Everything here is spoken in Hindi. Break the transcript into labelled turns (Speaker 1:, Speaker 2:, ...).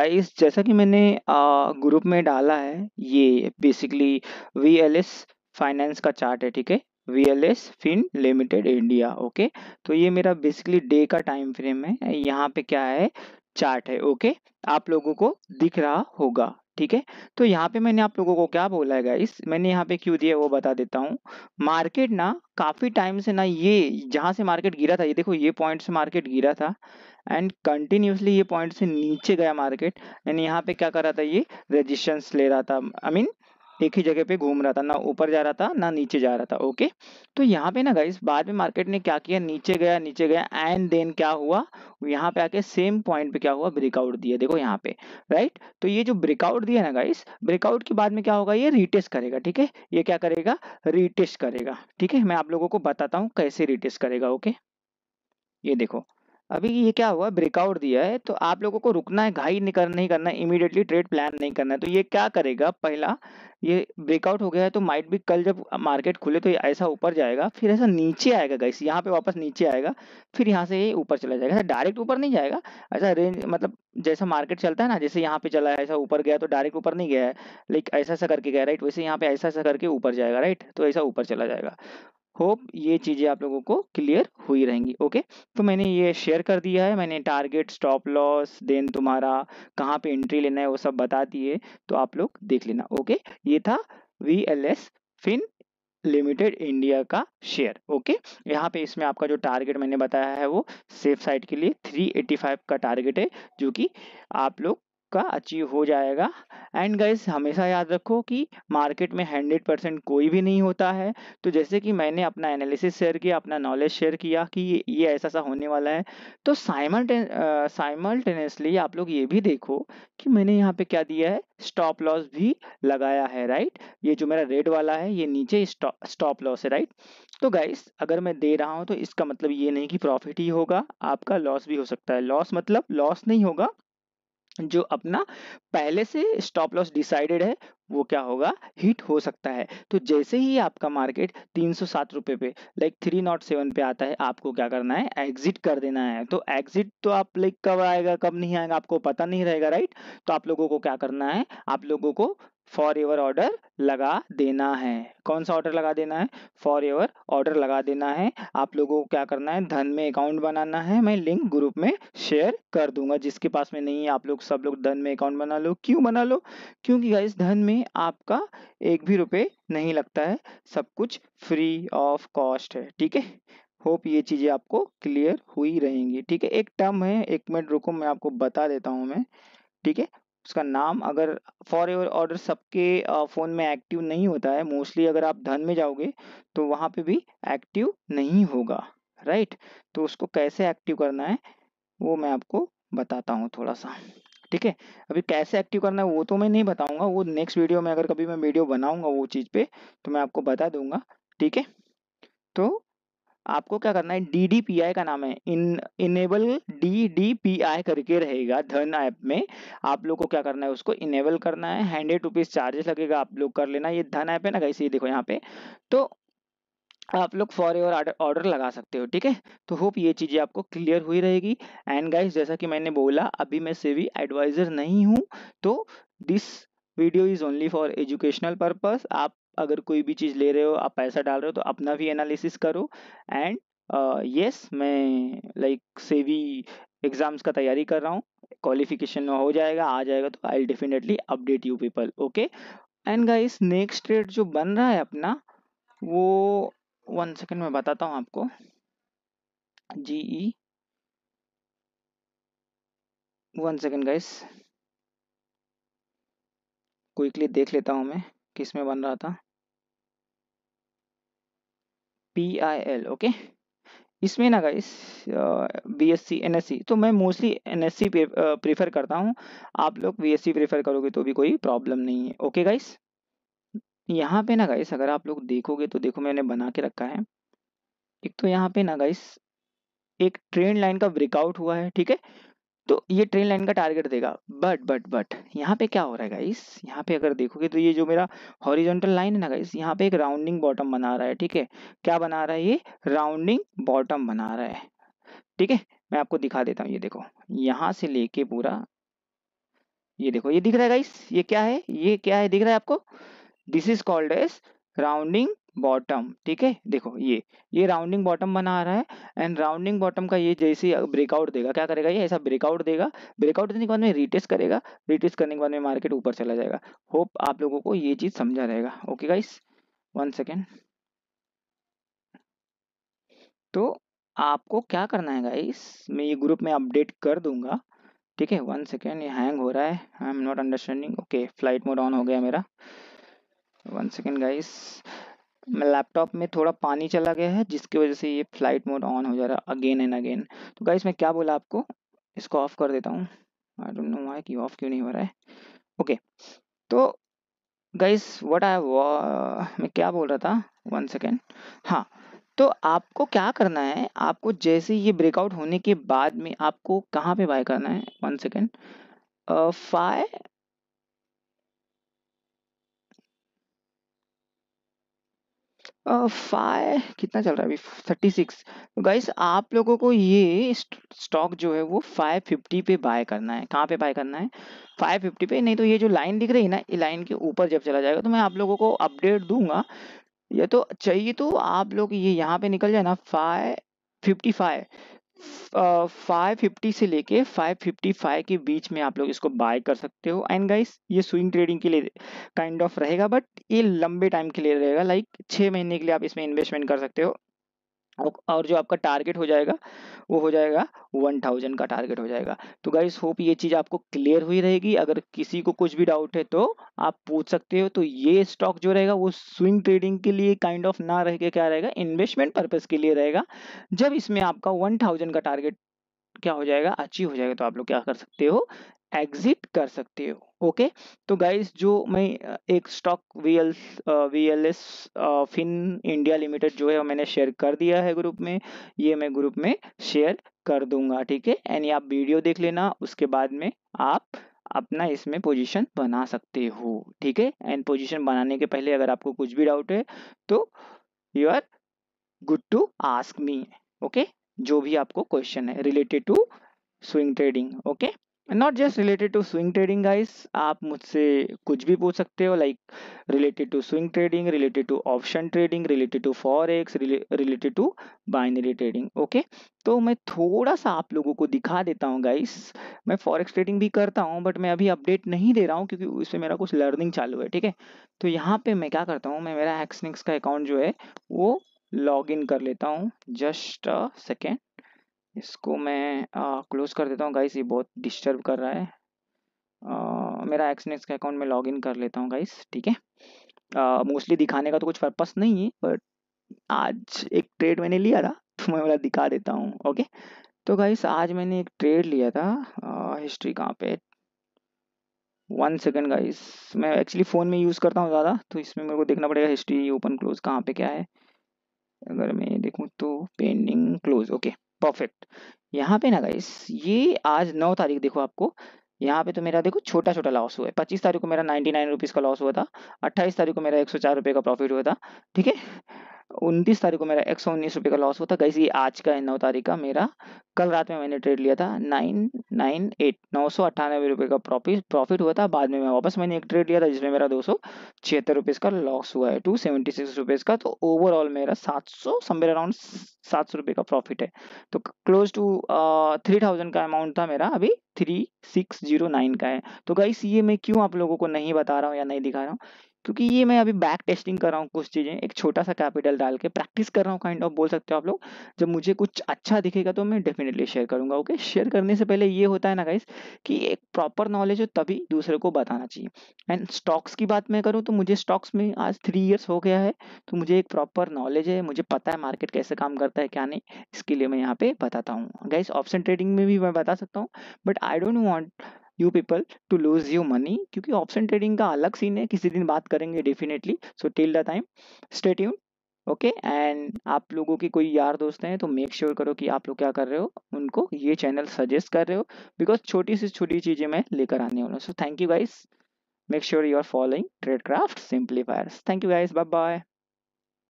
Speaker 1: गाइस जैसा कि मैंने ग्रुप में डाला है ये basically V L S finance का चार्ट है ठीक है V L S fin limited India okay तो ये मेरा बेसिकली डे का टाइम फ्रेम है यहाँ पे क्या है चार्ट है ओके आप लोगों को दिख रहा होगा ठीक है तो यहाँ पे मैंने आप लोगों को क्या बोला है गाइस मैंने यहाँ पे क्यों दिया वो बता देता हूँ मार्केट ना काफ़ी टाइम से ना ये जहां से मार्केट गिरा था ये देखो ये पॉइंट से मार्केट गिरा था एंड कंटिन्यूसली ये पॉइंट से नीचे गया मार्केट एंड यहाँ पे क्या कर रहा था ये रेजिस्टेंस ले रहा था आई I मीन mean, एक ही जगह पे घूम रहा था ना ऊपर जा रहा था ना नीचे जा रहा था ओके तो यहाँ पे ना गाइस बाद में मार्केट ने क्या किया नीचे गया नीचे गया एंड देन क्या हुआ यहाँ पे आके सेम पॉइंट पे क्या हुआ ब्रेकआउट दिया देखो यहाँ पे राइट तो ये जो ब्रेकआउट दिया ना गाइस ब्रेकआउट के बाद में क्या होगा ये रिटेस्ट करेगा ठीक है ये क्या करेगा रिटेस्ट करेगा ठीक है मैं आप लोगों को बताता हूँ कैसे रिटेस्ट करेगा ओके ये देखो अभी ये क्या हुआ ब्रेकआउट दिया है तो आप लोगों को रुकना है घाई नहीं करना नहीं करना है इमीडिएटली ट्रेड प्लान नहीं करना है तो ये क्या करेगा पहला ये ब्रेकआउट हो गया है तो माइट भी कल जब मार्केट खुले तो ये ऐसा ऊपर जाएगा फिर ऐसा नीचे आएगा गाइस यहाँ पे वापस नीचे आएगा फिर यहाँ से ये ऊपर चला जाएगा ऐसा डायरेक्ट ऊपर नहीं जाएगा ऐसा रेंज मतलब जैसा मार्केट चलता है ना जैसे यहाँ पे चला है ऐसा ऊपर गया तो डायरेक्ट ऊपर नहीं गया है लाइक ऐसा ऐसा करके गया राइट वैसे यहाँ पे ऐसा ऐसा करके ऊपर जाएगा राइट तो ऐसा ऊपर चला जाएगा होप ये चीज़ें आप लोगों को क्लियर हुई रहेंगी ओके तो मैंने ये शेयर कर दिया है मैंने टारगेट स्टॉप लॉस देन तुम्हारा कहाँ पे एंट्री लेना है वो सब बता दिए तो आप लोग देख लेना ओके ये था V L S fin limited India का शेयर ओके यहाँ पे इसमें आपका जो टारगेट मैंने बताया है वो सेफ साइड के लिए 385 का टारगेट है जो कि आप लोग आपका अचीव हो जाएगा एंड गाइस हमेशा याद रखो कि मार्केट में हंड्रेड परसेंट कोई भी नहीं होता है तो जैसे कि मैंने अपना एनालिसिस शेयर किया अपना नॉलेज शेयर किया कि ये, ऐसा सा होने वाला है तो साइमल साइमल्टेनियसली आप लोग ये भी देखो कि मैंने यहाँ पे क्या दिया है स्टॉप लॉस भी लगाया है राइट ये जो मेरा रेड वाला है ये नीचे स्टॉप लॉस है राइट तो गाइस अगर मैं दे रहा हूँ तो इसका मतलब ये नहीं कि प्रॉफिट ही होगा आपका लॉस भी हो सकता है लॉस मतलब लॉस नहीं होगा जो अपना पहले से स्टॉप लॉस डिसाइडेड है वो क्या होगा हिट हो सकता है तो जैसे ही आपका मार्केट तीन सौ सात पे लाइक थ्री नॉट सेवन पे आता है आपको क्या करना है एग्जिट कर देना है तो एग्जिट तो आप लाइक कब आएगा कब नहीं आएगा आपको पता नहीं रहेगा राइट तो आप लोगों को क्या करना है आप लोगों को फॉर योर ऑर्डर लगा देना है कौन सा ऑर्डर लगा देना है फॉर योर ऑर्डर लगा देना है आप लोगों को क्या करना है धन में अकाउंट बनाना है मैं लिंक ग्रुप में शेयर कर दूंगा जिसके पास में नहीं है आप लोग सब लोग धन में अकाउंट बना लो क्यों बना लो क्योंकि इस धन में आपका एक भी रुपये नहीं लगता है सब कुछ फ्री ऑफ कॉस्ट है ठीक है होप ये चीज़ें आपको क्लियर हुई रहेंगी ठीक है एक टर्म है एक मिनट रुको मैं आपको बता देता हूं मैं ठीक है उसका नाम अगर फॉर एवर ऑर्डर सबके फ़ोन में एक्टिव नहीं होता है मोस्टली अगर आप धन में जाओगे तो वहां पे भी एक्टिव नहीं होगा राइट तो उसको कैसे एक्टिव करना है वो मैं आपको बताता हूँ थोड़ा सा ठीक है अभी कैसे एक्टिव करना है वो तो मैं नहीं बताऊंगा वो नेक्स्ट वीडियो में अगर कभी मैं वीडियो बनाऊंगा वो चीज़ पे तो मैं आपको बता दूंगा ठीक है तो आपको क्या करना है डी डी पी आई का नाम है in enable D D P I करके रहेगा धन ऐप में आप लोग को क्या करना है उसको इनेबल करना है हंड्रेड रुपीज चार्जेस लगेगा आप लोग कर लेना ये धन ऐप है ना कैसे देखो यहाँ पे तो आप लोग फॉर योर ऑर्डर लगा सकते हो ठीक है तो होप ये चीज़ें आपको क्लियर हुई रहेगी एंड गाइस जैसा कि मैंने बोला अभी मैं सेवी एडवाइज़र नहीं हूँ तो this video is only for educational purpose आप अगर कोई भी चीज़ ले रहे हो आप पैसा डाल रहे हो तो अपना भी एनालिसिस करो एंड यस uh, yes, मैं लाइक सेवी एग्ज़ाम्स का तैयारी कर रहा हूँ क्वालिफिकेशन हो जाएगा आ जाएगा तो I definitely update you people okay and guys next date जो बन रहा है अपना वो वन सेकेंड में बताता हूँ आपको जीई वन सेकेंड गाइस क्विकली देख लेता हूँ मैं किस में बन रहा था पी आई एल ओके इसमें ना guys B S C N S C तो मैं mostly N S C prefer करता हूँ आप लोग बी एस सी प्रीफर करोगे तो भी कोई प्रॉब्लम नहीं है ओके गाइस यहाँ पे ना गाइस अगर आप लोग देखोगे तो देखो मैंने बना के रखा है एक तो यहाँ पे ना गाइस एक ट्रेन लाइन का ब्रेकआउट हुआ है ठीक है तो ये ट्रेन लाइन का टारगेट देगा बट बट बट यहाँ पे क्या हो रहा है गाइस यहाँ पे अगर देखोगे तो ये जो मेरा हॉरिजॉन्टल लाइन है ना गाइस यहाँ पे एक राउंडिंग बॉटम बना रहा है ठीक है क्या बना रहा है ये राउंडिंग बॉटम बना रहा है ठीक है मैं आपको दिखा देता हूँ ये देखो यहाँ से लेके पूरा ये देखो ये दिख रहा है गाइस ये क्या है ये क्या है दिख रहा है आपको this is called as rounding bottom ठीक है देखो ये ये राउंडिंग बॉटम बना रहा है एंड राउंडिंग बॉटम का ये जैसे ब्रेकआउट देगा क्या करेगा ये ऐसा ब्रेकआउट देगा ब्रेकआउट देने के बाद में रिटेस्ट करेगा रिटेस्ट करने के बाद में मार्केट ऊपर चला जाएगा होप आप लोगों को ये चीज समझा रहेगा ओके गाइस वन सेकेंड तो आपको क्या करना है गाइस मैं ये ग्रुप में अपडेट कर दूंगा ठीक है वन सेकेंड ये हैंग हो रहा है I am not understanding okay flight mode on हो गया मेरा वन सेकेंड गाइस लैपटॉप में थोड़ा पानी चला गया है जिसकी वजह से ये फ्लाइट मोड ऑन हो जा रहा है अगेन एंड अगेन तो गाइस मैं क्या बोला आपको इसको ऑफ कर देता हूँ आई डोंट नो वाई कि ऑफ क्यों नहीं हो रहा है ओके तो गाइस व्हाट आई मैं क्या बोल रहा था वन सेकेंड हाँ तो आपको क्या करना है आपको जैसे ये ब्रेकआउट होने के बाद में आपको कहाँ पे बाय करना है वन सेकेंड फाइव फाइव कितना चल रहा है अभी थर्टी सिक्स तो गाइस आप लोगों को ये स्टॉक जो है वो फाइव फिफ्टी पे बाय करना है कहाँ पे बाय करना है फाइव फिफ्टी पे नहीं तो ये जो लाइन दिख रही है ना ये लाइन के ऊपर जब चला जाएगा तो मैं आप लोगों को अपडेट दूंगा ये तो चाहिए तो आप लोग ये यहाँ पे निकल जाए ना five fifty five five fifty से लेके फाइव फिफ्टी फाइव के बीच में आप लोग इसको बाय कर सकते हो एंड गाइस ये स्विंग ट्रेडिंग के लिए काइंड ऑफ रहेगा बट ये लंबे टाइम के लिए रहेगा लाइक छः महीने के लिए आप इसमें इन्वेस्टमेंट कर सकते हो और जो आपका टारगेट हो जाएगा वो हो जाएगा वन थाउजेंड का टारगेट हो जाएगा तो गाइस होप ये चीज़ आपको क्लियर हुई रहेगी अगर किसी को कुछ भी डाउट है तो आप पूछ सकते हो तो ये स्टॉक जो रहेगा वो स्विंग ट्रेडिंग के लिए काइंड ऑफ ना रह के क्या रहेगा इन्वेस्टमेंट पर्पज़ के लिए रहेगा जब इसमें आपका वन थाउजेंड का टारगेट क्या हो जाएगा अचीव हो जाएगा तो आप लोग क्या कर सकते हो एग्जिट कर सकते हो ओके तो गाइस जो मैं एक stock V L V L S fin India limited जो है मैंने शेयर कर दिया है ग्रुप में ये मैं ग्रुप में शेयर कर दूंगा ठीक है यानी आप वीडियो देख लेना उसके बाद में आप अपना इसमें पोजीशन बना सकते हो ठीक है एंड पोजीशन बनाने के पहले अगर आपको कुछ भी डाउट है तो you are good to ask me okay जो भी आपको क्वेश्चन है related to swing trading okay not just related to swing trading guys आप मुझसे कुछ भी पूछ सकते हो like related to swing trading related to option trading related to forex related to binary trading okay तो मैं थोड़ा सा आप लोगों को दिखा देता हूँ गाइस मैं फॉरेक्स ट्रेडिंग भी करता हूँ बट मैं अभी अपडेट नहीं दे रहा हूँ क्योंकि उसमें मेरा कुछ लर्निंग चालू है ठीक है तो यहाँ पे मैं क्या करता हूँ मैं मेरा एक्सनिक्स का अकाउंट जो है वो लॉग इन कर लेता हूँ जस्ट सेकेंड इसको मैं क्लोज कर देता हूँ गाइस ये बहुत डिस्टर्ब कर रहा है आ, मेरा एक्सनेक्स के अकाउंट में लॉगिन कर लेता हूँ गाइस ठीक है मोस्टली दिखाने का तो कुछ पर्पस नहीं है बट आज एक ट्रेड मैंने लिया था तो मैं बोला दिखा देता हूँ ओके तो गाइस आज मैंने एक ट्रेड लिया था आ, हिस्ट्री कहाँ पे वन सेकेंड गाइस मैं एक्चुअली फ़ोन में यूज़ करता हूँ ज़्यादा तो इसमें मेरे को देखना पड़ेगा हिस्ट्री ओपन क्लोज कहाँ पे क्या है अगर मैं देखूँ तो pending close okay okay. Perfect यहाँ पे ना गाइस ये आज नौ तारीख देखो आपको यहाँ पे तो मेरा देखो छोटा छोटा लॉस हुआ है पच्चीस तारीख को मेरा नाइनटी नाइन रुपीज़ का लॉस हुआ था अट्ठाईस तारीख को मेरा एक सौ चार का प्रॉफिट हुआ था ठीक है उनतीस तारीख को मेरा एक सौ उन्नीस रुपये का लॉस होता गई आज का है नौ तारीख का मेरा कल रात में मैंने ट्रेड लिया था नाइन नाइन एट नौ सौ अट्ठानबे रुपये का प्रॉफिट प्रॉफिट हुआ था बाद में मैं वापस मैंने एक ट्रेड लिया था जिसमें मेरा दो सौ छिहत्तर रुपीज़ का लॉस हुआ है टू सेवेंटी सिक्स रुपए का तो ओवरऑल मेरा सात सौ समेर अराउंड सात सौ रुपये का प्रॉफिट है तो क्लोज टू थ्री थाउजेंड का अमाउंट था मेरा अभी थ्री सिक्स जीरो नाइन का है तो गाइस ये मैं क्यों आप लोगों को नहीं बता रहा हूँ या नहीं दिखा रहा हूँ क्योंकि ये मैं अभी बैक टेस्टिंग कर रहा हूँ कुछ चीज़ें एक छोटा सा कैपिटल डाल के प्रैक्टिस कर रहा हूँ काइंड ऑफ बोल सकते हो आप लोग जब मुझे कुछ अच्छा दिखेगा तो मैं डेफिनेटली शेयर करूँगा ओके शेयर करने से पहले ये होता है ना गाइस कि एक प्रॉपर नॉलेज हो तभी दूसरे को बताना चाहिए एंड स्टॉक्स की बात मैं करूँ तो मुझे स्टॉक्स में आज थ्री ईयर्स हो गया है तो मुझे एक प्रॉपर नॉलेज है मुझे पता है मार्केट कैसे काम करता है क्या नहीं इसके लिए मैं यहाँ पे बताता हूँ गाइस ऑप्शन ट्रेडिंग में भी मैं बता सकता हूँ but I don't want you people to lose you money क्योंकि ऑप्शन ट्रेडिंग का अलग सीन है किसी दिन बात करेंगे definitely so till the time stay यून ओके एंड आप लोगों के कोई यार दोस्त हैं तो मेक श्योर sure करो कि आप लोग क्या कर रहे हो उनको ये चैनल सजेस्ट कर रहे हो बिकॉज छोटी से छोटी चीज़ें मैं लेकर आने वाला हूँ so thank you guys make sure you are following trade craft simplifier thank you guys bye bye